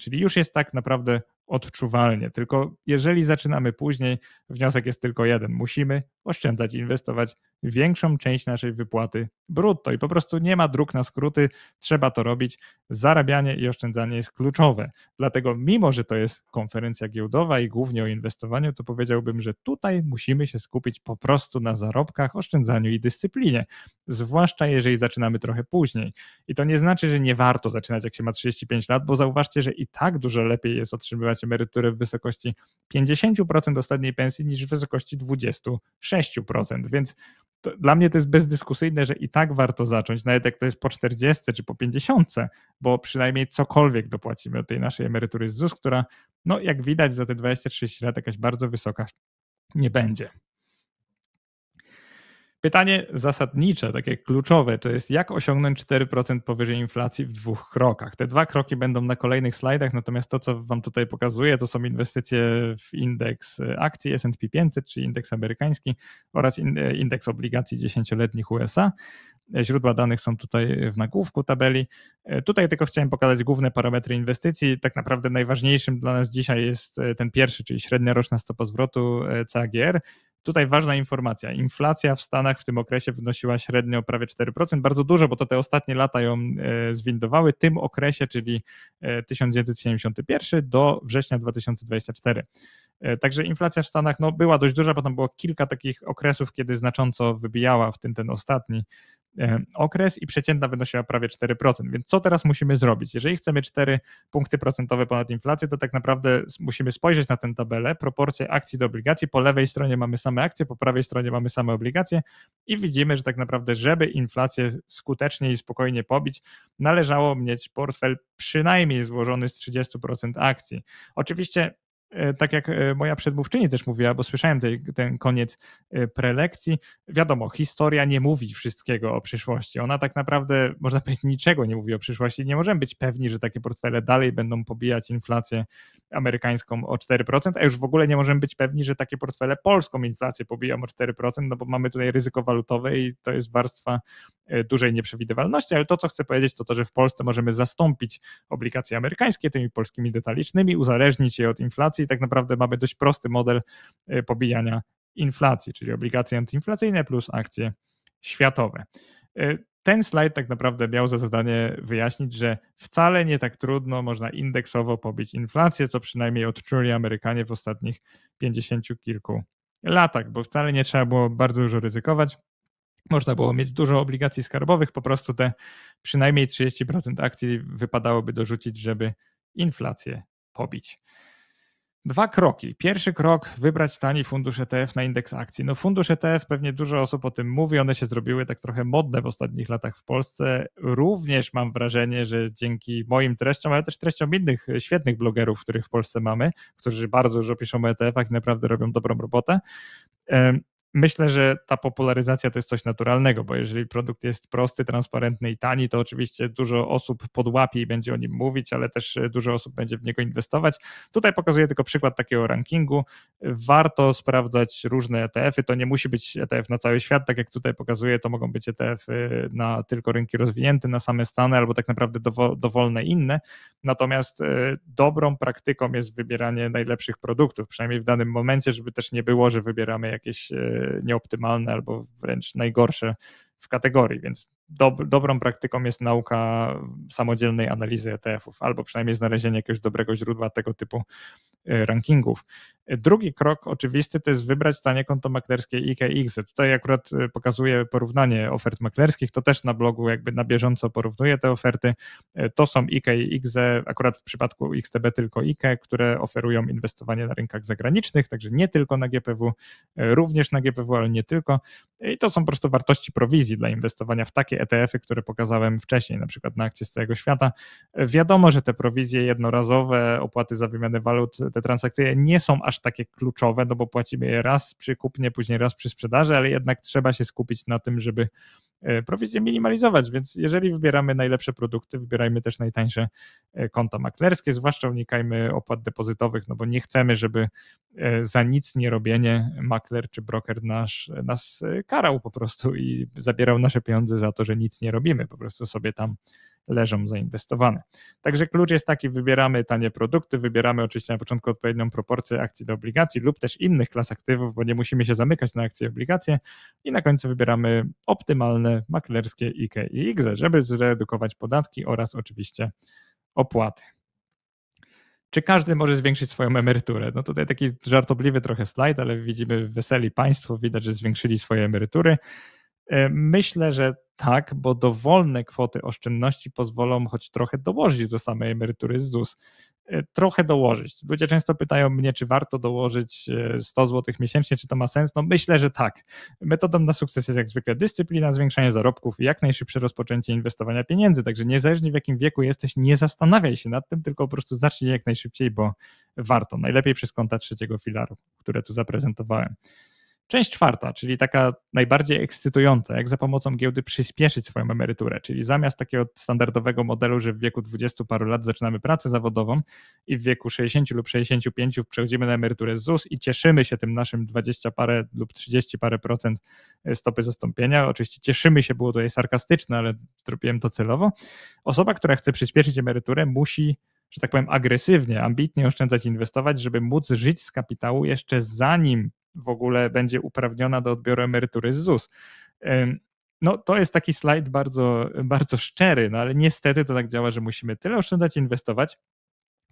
czyli już jest tak naprawdę odczuwalnie. Tylko jeżeli zaczynamy później, wniosek jest tylko jeden. Musimy oszczędzać, inwestować większą część naszej wypłaty brutto i po prostu nie ma dróg na skróty, trzeba to robić. Zarabianie i oszczędzanie jest kluczowe. Dlatego, mimo że to jest konferencja giełdowa i głównie o inwestowaniu, to powiedziałbym, że tutaj musimy się skupić po prostu na zarobkach, oszczędzaniu i dyscyplinie, zwłaszcza jeżeli zaczynamy trochę później. I to nie znaczy, że nie warto zaczynać, jak się ma 35 lat, bo zauważcie, że i tak dużo lepiej jest otrzymywać pobierać emerytury w wysokości 50% ostatniej pensji niż w wysokości 26%. Więc dla mnie to jest bezdyskusyjne, że i tak warto zacząć, nawet jak to jest po 40 czy po 50, bo przynajmniej cokolwiek dopłacimy od tej naszej emerytury z ZUS, która, no jak widać, za te 20-30 lat jakaś bardzo wysoka nie będzie. Pytanie zasadnicze, takie kluczowe, to jest jak osiągnąć 4% powyżej inflacji w dwóch krokach. Te dwa kroki będą na kolejnych slajdach, natomiast to, co Wam tutaj pokazuję, to są inwestycje w indeks akcji SP 500, czyli indeks amerykański oraz e, indeks obligacji 10-letnich USA. Źródła danych są tutaj w nagłówku tabeli. E, tutaj tylko chciałem pokazać główne parametry inwestycji. Tak naprawdę najważniejszym dla nas dzisiaj jest e, ten pierwszy, czyli średnia roczna stopa zwrotu e, CAGR. Tutaj ważna informacja. Inflacja w Stanach w tym okresie wynosiła średnio prawie 4%, bardzo dużo, bo to te ostatnie lata ją zwindowały. W tym okresie, czyli 1971 do września 2024. E, także inflacja w Stanach no, była dość duża, potem było kilka takich okresów, kiedy znacząco wybijała, w tym ten ostatni e, okres i przeciętna wynosiła prawie 4%. Więc co teraz musimy zrobić? Jeżeli chcemy 4 punkty procentowe ponad inflację, to tak naprawdę musimy spojrzeć na tę tabelę, proporcje akcji do obligacji. Po lewej stronie mamy same akcje, po prawej stronie mamy same obligacje i widzimy, że tak naprawdę, żeby inflację skutecznie i spokojnie pobić, należało mieć portfel przynajmniej złożony z 30% akcji. Oczywiście E, tak jak e, moja przedmówczyni też mówiła, bo słyszałem ten koniec e, prelekcji, wiadomo, historia nie mówi wszystkiego o przyszłości. Ona tak naprawdę, można powiedzieć, niczego nie mówi o przyszłości. Nie możemy być pewni, że takie portfele dalej będą pobijać inflację amerykańską o 4%, a już w ogóle nie możemy być pewni, że takie portfele polską inflację pobiją o 4%, no bo mamy tutaj ryzyko walutowe i to jest warstwa dużej nieprzewidywalności, ale to, co chcę powiedzieć, to to, że w Polsce możemy zastąpić obligacje amerykańskie tymi polskimi detalicznymi, uzależnić je od inflacji, inflacji. Tak naprawdę mamy dość prosty model y, pobijania inflacji, czyli obligacje antyinflacyjne plus akcje światowe. Y, ten slajd tak naprawdę miał za zadanie wyjaśnić, że wcale nie tak trudno można indeksowo pobić inflację, co przynajmniej odczuli Amerykanie w ostatnich 50 kilku latach, bo wcale nie trzeba było bardzo dużo ryzykować. Można było mieć dużo obligacji skarbowych, po prostu te przynajmniej 30% akcji wypadałoby dorzucić, żeby inflację pobić. Dwa kroki. Pierwszy krok, wybrać tani fundusz ETF na indeks akcji. No fundusz ETF, pewnie dużo osób o tym mówi, one się zrobiły tak trochę modne w ostatnich latach w Polsce. Również mam wrażenie, że dzięki moim treściom, ale też treściom innych świetnych blogerów, których w Polsce mamy, którzy bardzo dużo piszą o ETF-ach i naprawdę robią dobrą robotę, Myślę, że ta popularyzacja to jest coś naturalnego, bo jeżeli produkt jest prosty, transparentny i tani, to oczywiście dużo osób podłapie i będzie o nim mówić, ale też e, dużo osób będzie w niego inwestować. Tutaj pokazuję tylko przykład takiego rankingu. Warto sprawdzać różne ETF-y. To nie musi być ETF na cały świat, tak jak tutaj pokazuję, to mogą być ETF-y na tylko rynki rozwinięte, na same Stany albo tak naprawdę dowolne inne. Natomiast e, dobrą praktyką jest wybieranie najlepszych produktów, przynajmniej w danym momencie, żeby też nie było, że wybieramy jakieś e, nieoptymalne albo wręcz najgorsze w kategorii, więc dob dobrą praktyką jest nauka samodzielnej analizy ETF-ów, albo przynajmniej znalezienie jakiegoś dobrego źródła tego typu y, rankingów. Drugi krok oczywisty to jest wybrać tanie konto maklerskie IKX. Tutaj akurat y, pokazuję porównanie ofert maklerskich, to też na blogu jakby na bieżąco porównuję te oferty. Y, to są IKX, akurat w przypadku XTB tylko IK, które oferują inwestowanie na rynkach zagranicznych, także nie tylko na GPW, również na GPW, ale nie tylko. I to są po prostu wartości prowizji dla inwestowania w takie ETF-y, które pokazałem wcześniej, na przykład na akcje z całego świata. Wiadomo, że te prowizje jednorazowe, opłaty za wymianę walut, te transakcje nie są aż takie kluczowe, no bo płacimy je raz przy kupnie, później raz przy sprzedaży, ale jednak trzeba się skupić na tym, żeby E, prowizję minimalizować, więc jeżeli wybieramy najlepsze produkty, wybierajmy też najtańsze e, konta maklerskie, zwłaszcza unikajmy opłat depozytowych, no bo nie chcemy, żeby e, za nic nie robienie makler czy broker nasz, nas karał po prostu i zabierał nasze pieniądze za to, że nic nie robimy, po prostu sobie tam leżą zainwestowane. Także klucz jest taki, wybieramy tanie produkty, wybieramy oczywiście na początku odpowiednią proporcję akcji do obligacji lub też innych klas aktywów, bo nie musimy się zamykać na akcje i obligacje i na końcu wybieramy optymalne maklerskie IK i IGZE, żeby zredukować podatki oraz oczywiście opłaty czy każdy może zwiększyć swoją emeryturę? No tutaj taki żartobliwy trochę slajd, ale widzimy weseli państwo, widać, że zwiększyli swoje emerytury. E, myślę, że tak, bo dowolne kwoty oszczędności pozwolą choć trochę dołożyć do samej emerytury z ZUS. E, trochę dołożyć. Ludzie często pytają mnie, czy warto dołożyć 100 e, zł miesięcznie, czy to ma sens. No myślę, że tak. Metodą na sukces jest jak zwykle dyscyplina, zwiększanie zarobków i jak najszybsze rozpoczęcie inwestowania pieniędzy. Także niezależnie w jakim wieku jesteś, nie zastanawiaj się nad tym, tylko po prostu zacznij jak najszybciej, bo warto. Najlepiej przez konta trzeciego filaru, które tu zaprezentowałem. Część czwarta, czyli taka najbardziej ekscytująca, jak za pomocą giełdy przyspieszyć swoją emeryturę, czyli zamiast takiego standardowego modelu, że w wieku 20 paru lat zaczynamy pracę zawodową i w wieku 60 lub 65 przechodzimy na emeryturę z ZUS i cieszymy się tym naszym 20 parę lub 30 parę procent e, stopy zastąpienia. Oczywiście cieszymy się, było tutaj sarkastyczne, ale zrobiłem to celowo. Osoba, która chce przyspieszyć emeryturę, musi że tak powiem, agresywnie, ambitnie oszczędzać inwestować, żeby móc żyć z kapitału jeszcze zanim w ogóle będzie uprawniona do odbioru emerytury z ZUS. No, to jest taki slajd bardzo, bardzo szczery, no ale niestety to tak działa, że musimy tyle oszczędzać, inwestować,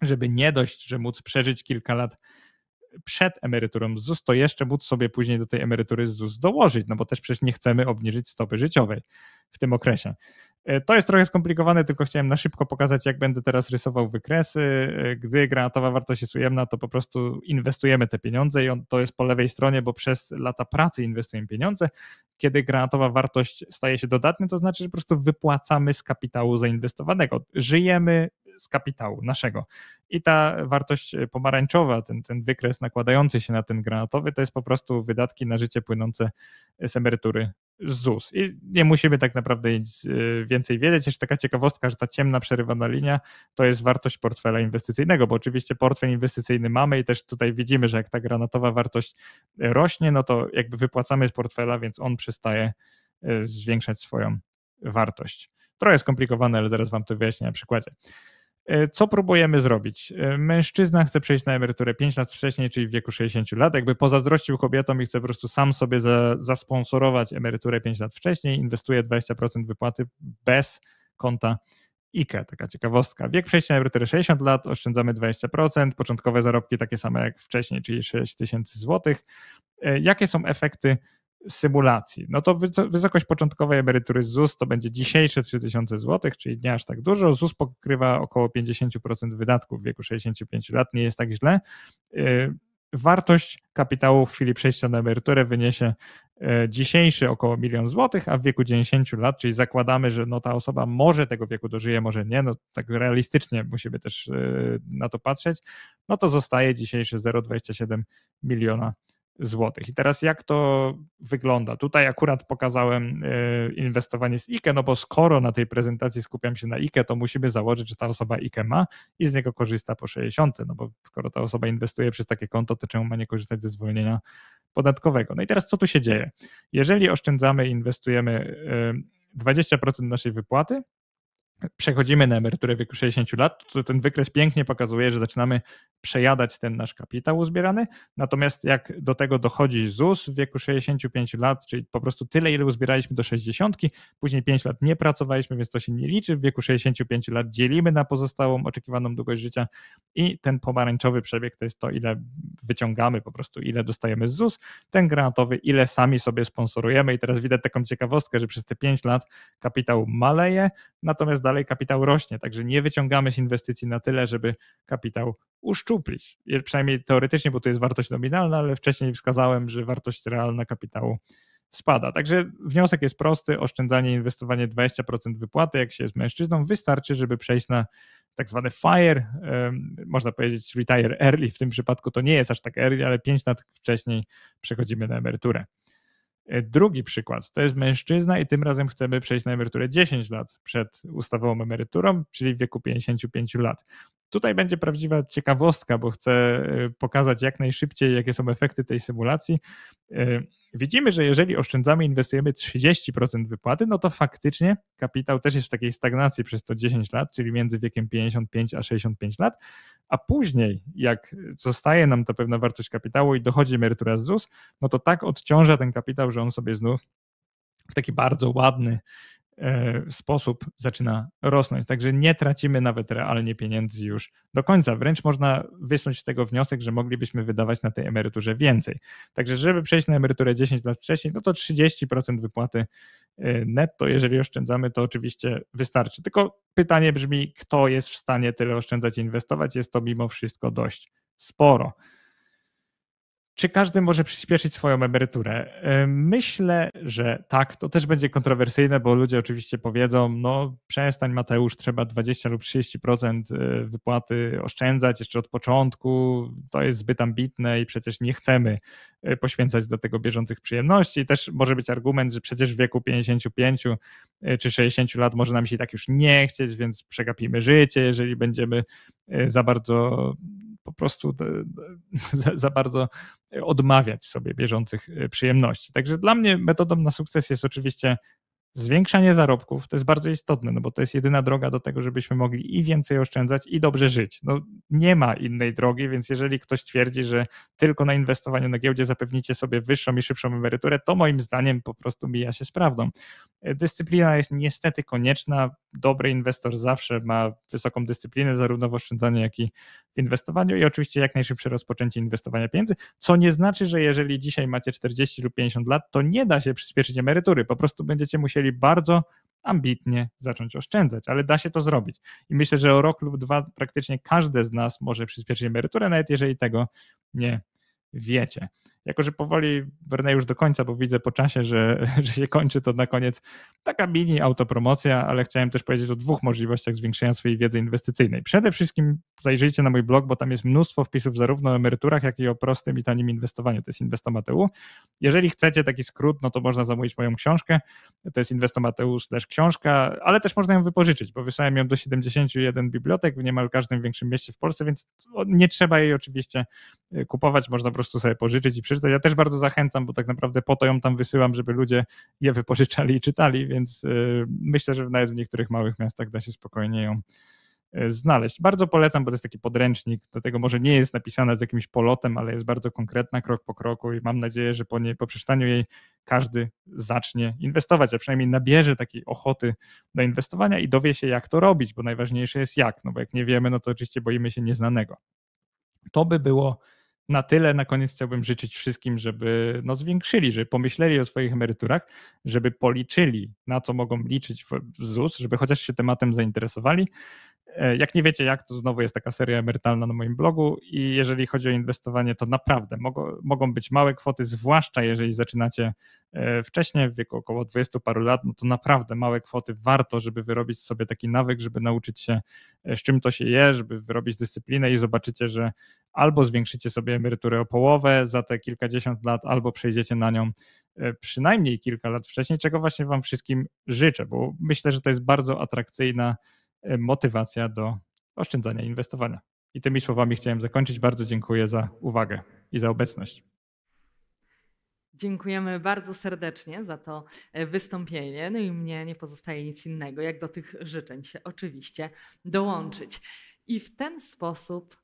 żeby nie dość, że móc przeżyć kilka lat przed emeryturą ZUS, to jeszcze móc sobie później do tej emerytury ZUS dołożyć, no bo też przecież nie chcemy obniżyć stopy życiowej w tym okresie. E, to jest trochę skomplikowane, tylko chciałem na szybko pokazać, jak będę teraz rysował wykresy. E, gdy granatowa wartość jest ujemna, to po prostu inwestujemy te pieniądze i on, to jest po lewej stronie, bo przez lata pracy inwestujemy pieniądze. Kiedy granatowa wartość staje się dodatnia, to znaczy, że po prostu wypłacamy z kapitału zainwestowanego. Żyjemy z kapitału naszego. I ta wartość e, pomarańczowa, ten, ten wykres nakładający się na ten granatowy, to jest po prostu wydatki na życie płynące z emerytury z ZUS. I nie musimy tak naprawdę nic e, więcej wiedzieć. Jeszcze taka ciekawostka, że ta ciemna przerywana linia to jest wartość portfela inwestycyjnego, bo oczywiście portfel inwestycyjny mamy i też tutaj widzimy, że jak ta granatowa wartość e, rośnie, no to jakby wypłacamy z portfela, więc on przestaje zwiększać swoją wartość. Trochę skomplikowane, ale zaraz Wam to wyjaśnię na przykładzie. E, co próbujemy zrobić? E, mężczyzna chce przejść na emeryturę 5 lat wcześniej, czyli w wieku 60 lat. Jakby pozazdrościł kobietom i chce po prostu sam sobie za, zasponsorować emeryturę 5 lat wcześniej, inwestuje 20% wypłaty bez konta IKE. Taka ciekawostka. Wiek przejścia na emeryturę 60 lat, oszczędzamy 20%, początkowe zarobki takie same jak wcześniej, czyli 6 tysięcy złotych. E, jakie są efekty symulacji. No to wysokość początkowej emerytury ZUS to będzie dzisiejsze 3000 zł, czyli nie aż tak dużo. ZUS pokrywa około 50% wydatków w wieku 65 lat, nie jest tak źle. Y, wartość kapitału w chwili przejścia na emeryturę wyniesie y, dzisiejszy około milion złotych, a w wieku 90 lat, czyli zakładamy, że no ta osoba może tego wieku dożyje, może nie, no tak realistycznie musimy też y, na to patrzeć, no to zostaje dzisiejsze 0,27 miliona złotych. I teraz jak to wygląda? Tutaj akurat pokazałem y, inwestowanie z IKE, no bo skoro na tej prezentacji skupiam się na IKE, to musimy założyć, że ta osoba IKE ma i z niego korzysta po 60, no bo skoro ta osoba inwestuje przez takie konto, to czemu ma nie korzystać ze zwolnienia podatkowego? No i teraz co tu się dzieje? Jeżeli oszczędzamy, inwestujemy 20% y, naszej wypłaty, przechodzimy na emeryturę w wieku 60 lat, to ten wykres pięknie pokazuje, że zaczynamy przejadać ten nasz kapitał uzbierany. Natomiast jak do tego dochodzi ZUS w wieku 65 lat, czyli po prostu tyle, ile uzbieraliśmy do 60, później 5 lat nie pracowaliśmy, więc to się nie liczy. W wieku 65 lat dzielimy na pozostałą oczekiwaną długość życia i ten pomarańczowy przebieg to jest to, ile wyciągamy po prostu, ile dostajemy z ZUS, ten granatowy, ile sami sobie sponsorujemy. I teraz widać taką ciekawostkę, że przez te 5 lat kapitał maleje, natomiast dalej kapitał rośnie, także nie wyciągamy z inwestycji na tyle, żeby kapitał uszczuplić. Przynajmniej teoretycznie, bo to jest wartość nominalna, ale wcześniej wskazałem, że wartość realna kapitału spada. Także wniosek jest prosty: oszczędzanie, inwestowanie 20% wypłaty, jak się jest mężczyzną, wystarczy, żeby przejść na tak zwane FIRE, można powiedzieć retire early, w tym przypadku to nie jest aż tak early, ale 5 lat wcześniej przechodzimy na emeryturę. E, drugi przykład to jest mężczyzna i tym razem chcemy przejść na emeryturę 10 lat przed ustawową emeryturą, czyli w wieku 55 lat. Tutaj będzie prawdziwa ciekawostka, bo chcę e, pokazać jak najszybciej, jakie są efekty tej symulacji. E, widzimy, że jeżeli oszczędzamy, inwestujemy 30% wypłaty, no to faktycznie kapitał też jest w takiej stagnacji przez to 10 lat, czyli między wiekiem 55 a 65 lat, a później jak zostaje nam ta pewna wartość kapitału i dochodzi emerytura z ZUS, no to tak odciąża ten kapitał, że on sobie znów w taki bardzo ładny, E, sposób zaczyna rosnąć. Także nie tracimy nawet realnie pieniędzy już do końca. Wręcz można wysnuć z tego wniosek, że moglibyśmy wydawać na tej emeryturze więcej. Także, żeby przejść na emeryturę 10 lat wcześniej, no to 30% wypłaty e, netto, jeżeli oszczędzamy, to oczywiście wystarczy. Tylko pytanie brzmi, kto jest w stanie tyle oszczędzać i inwestować? Jest to mimo wszystko dość sporo. Czy każdy może przyspieszyć swoją emeryturę? E, myślę, że tak. To też będzie kontrowersyjne, bo ludzie oczywiście powiedzą: No, przestań, Mateusz, trzeba 20 lub 30% e, wypłaty oszczędzać jeszcze od początku. To jest zbyt ambitne i przecież nie chcemy e, poświęcać do tego bieżących przyjemności. Też może być argument, że przecież w wieku 55 czy 60 lat może nam się i tak już nie chcieć, więc przegapimy życie, jeżeli będziemy za bardzo po prostu e, e, za bardzo odmawiać sobie bieżących e, przyjemności. Także dla mnie metodą na sukces jest oczywiście zwiększanie zarobków, to jest bardzo istotne, no bo to jest jedyna droga do tego, żebyśmy mogli i więcej oszczędzać i dobrze żyć. No nie ma innej drogi, więc jeżeli ktoś twierdzi, że tylko na inwestowaniu na giełdzie zapewnicie sobie wyższą i szybszą emeryturę, to moim zdaniem po prostu mija się z prawdą. Dyscyplina jest niestety konieczna, dobry inwestor zawsze ma wysoką dyscyplinę, zarówno w oszczędzaniu, jak i w inwestowaniu i oczywiście jak najszybsze rozpoczęcie inwestowania pieniędzy, co nie znaczy, że jeżeli dzisiaj macie 40 lub 50 lat, to nie da się przyspieszyć emerytury, po prostu będziecie musieli bardzo ambitnie zacząć oszczędzać, ale da się to zrobić. I myślę, że o rok lub dwa praktycznie każdy z nas może przyspieszyć emeryturę, nawet jeżeli tego nie wiecie. Jako, że powoli brnę już do końca, bo widzę po czasie, że, że się kończy, to na koniec taka mini autopromocja, ale chciałem też powiedzieć o dwóch możliwościach zwiększenia swojej wiedzy inwestycyjnej. Przede wszystkim zajrzyjcie na mój blog, bo tam jest mnóstwo wpisów zarówno o emeryturach, jak i o prostym i tanim inwestowaniu. To jest Inwestomateu. Jeżeli chcecie taki skrót, no to można zamówić moją książkę. To jest Inwestomateus też książka, ale też można ją wypożyczyć, bo wysłałem ją do 71 bibliotek w niemal każdym większym mieście w Polsce, więc nie trzeba jej oczywiście y, kupować, można po prostu sobie pożyczyć i przeczytać. Ja też bardzo zachęcam, bo tak naprawdę po to ją tam wysyłam, żeby ludzie je wypożyczali i czytali, więc y, myślę, że nawet w niektórych małych miastach da się spokojnie ją y, znaleźć. Bardzo polecam, bo to jest taki podręcznik, dlatego może nie jest napisana z jakimś polotem, ale jest bardzo konkretna, krok po kroku i mam nadzieję, że po, nie, po przeczytaniu jej każdy zacznie inwestować, a przynajmniej nabierze takiej ochoty do inwestowania i dowie się, jak to robić, bo najważniejsze jest jak, no bo jak nie wiemy, no to oczywiście boimy się nieznanego. To by było na tyle na koniec chciałbym życzyć wszystkim, żeby no, zwiększyli, żeby pomyśleli o swoich emeryturach, żeby policzyli, na co mogą liczyć w ZUS, żeby chociaż się tematem zainteresowali, E, jak nie wiecie jak, to znowu jest taka seria emerytalna na moim blogu i jeżeli chodzi o inwestowanie, to naprawdę mogą, mogą być małe kwoty, zwłaszcza jeżeli zaczynacie e, wcześniej, w wieku około 20 paru lat, no to naprawdę małe kwoty warto, żeby wyrobić sobie taki nawyk, żeby nauczyć się e, z czym to się je, żeby wyrobić dyscyplinę i zobaczycie, że albo zwiększycie sobie emeryturę o połowę za te kilkadziesiąt lat, albo przejdziecie na nią przynajmniej kilka lat wcześniej, czego właśnie Wam wszystkim życzę, bo myślę, że to jest bardzo atrakcyjna E, motywacja do oszczędzania, inwestowania. I tymi słowami chciałem zakończyć. Bardzo dziękuję za uwagę i za obecność. Dziękujemy bardzo serdecznie za to e, wystąpienie. No i mnie nie pozostaje nic innego, jak do tych życzeń się oczywiście dołączyć. I w ten sposób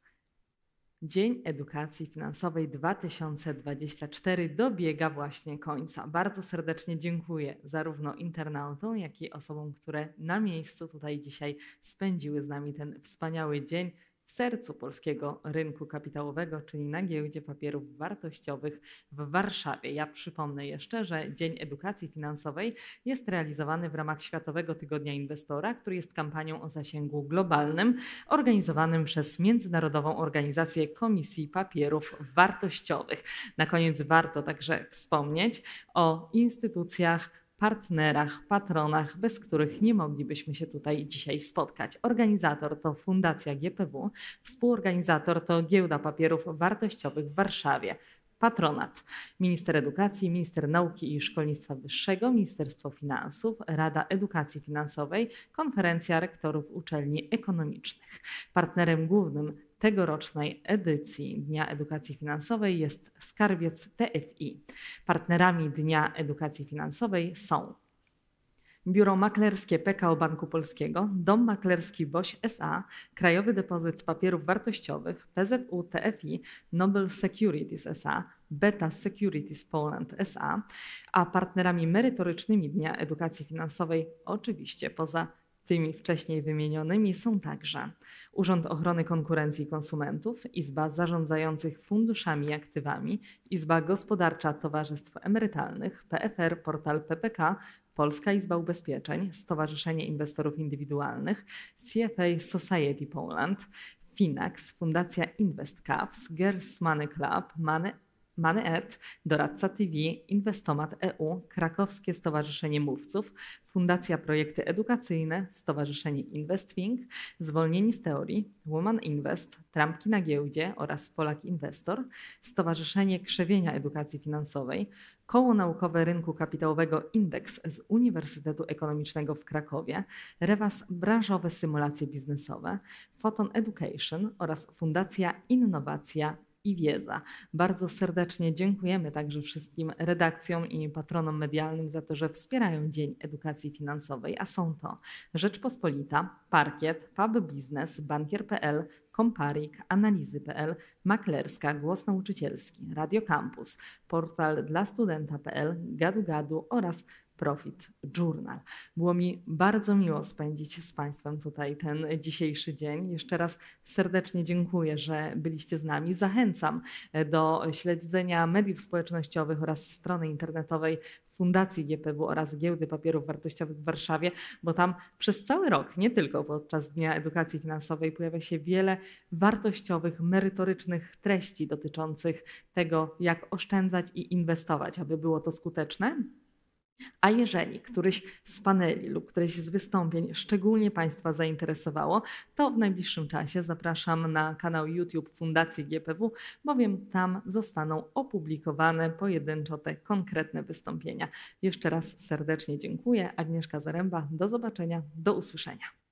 Dzień Edukacji Finansowej 2024 dobiega właśnie końca. Bardzo serdecznie dziękuję zarówno internautom, jak i osobom, które na miejscu tutaj dzisiaj spędziły z nami ten wspaniały dzień w sercu polskiego rynku kapitałowego, czyli na giełdzie papierów wartościowych w Warszawie. Ja przypomnę jeszcze, że Dzień Edukacji Finansowej jest realizowany w ramach Światowego Tygodnia Inwestora, który jest kampanią o zasięgu globalnym, organizowanym przez Międzynarodową Organizację Komisji Papierów Wartościowych. Na koniec warto także wspomnieć o instytucjach partnerach, patronach, bez których nie moglibyśmy się tutaj dzisiaj spotkać. Organizator to Fundacja GPW, współorganizator to Giełda Papierów Wartościowych w Warszawie. Patronat, minister edukacji, minister nauki i szkolnictwa wyższego, Ministerstwo Finansów, Rada Edukacji Finansowej, konferencja rektorów uczelni ekonomicznych. Partnerem głównym tegorocznej edycji Dnia Edukacji Finansowej jest Skarbiec TFI. Partnerami Dnia Edukacji Finansowej są Biuro Maklerskie PKO Banku Polskiego, Dom Maklerski BOŚ SA, Krajowy Depozyt Papierów Wartościowych, PZU TFI, Nobel Securities SA, Beta Securities Poland SA, a partnerami merytorycznymi Dnia Edukacji Finansowej oczywiście poza tymi wcześniej wymienionymi są także Urząd Ochrony Konkurencji i Konsumentów, Izba Zarządzających Funduszami i Aktywami, Izba Gospodarcza Towarzystw Emerytalnych, PFR, Portal PPK, Polska Izba Ubezpieczeń, Stowarzyszenie Inwestorów Indywidualnych, CFA Society Poland, Finax, Fundacja InvestCaps, Girls Money Club, Money Ed, Doradca TV, Inwestomat EU, Krakowskie Stowarzyszenie Mówców, Fundacja Projekty Edukacyjne, Stowarzyszenie Investwing, Zwolnieni z Teorii, Woman Invest, Trampki na Giełdzie oraz Polak Inwestor, Stowarzyszenie Krzewienia Edukacji Finansowej, Koło Naukowe Rynku Kapitałowego Indeks z Uniwersytetu Ekonomicznego w Krakowie, Rewas Branżowe Symulacje Biznesowe, Photon Education oraz Fundacja Innowacja i wiedza. Bardzo serdecznie dziękujemy także wszystkim redakcjom i patronom medialnym za to, że wspierają Dzień Edukacji Finansowej, a są to Rzeczpospolita, Parkiet, Pub Biznes, Bankier.pl, Komparik, analizy.pl, maklerska, głos nauczycielski, Radio Campus, portal dla studenta.pl, gadu gadu oraz Profit Journal. Było mi bardzo miło spędzić z Państwem tutaj ten dzisiejszy dzień. Jeszcze raz serdecznie dziękuję, że byliście z nami. Zachęcam do śledzenia mediów społecznościowych oraz strony internetowej Fundacji GPW oraz Giełdy Papierów Wartościowych w Warszawie, bo tam przez cały rok, nie tylko podczas Dnia Edukacji Finansowej, pojawia się wiele wartościowych, merytorycznych treści dotyczących tego, jak oszczędzać i inwestować, aby było to skuteczne a jeżeli któryś z paneli lub któreś z wystąpień szczególnie Państwa zainteresowało, to w najbliższym czasie zapraszam na kanał YouTube Fundacji GPW, bowiem tam zostaną opublikowane pojedynczo te konkretne wystąpienia. Jeszcze raz serdecznie dziękuję. Agnieszka Zaręba, do zobaczenia, do usłyszenia.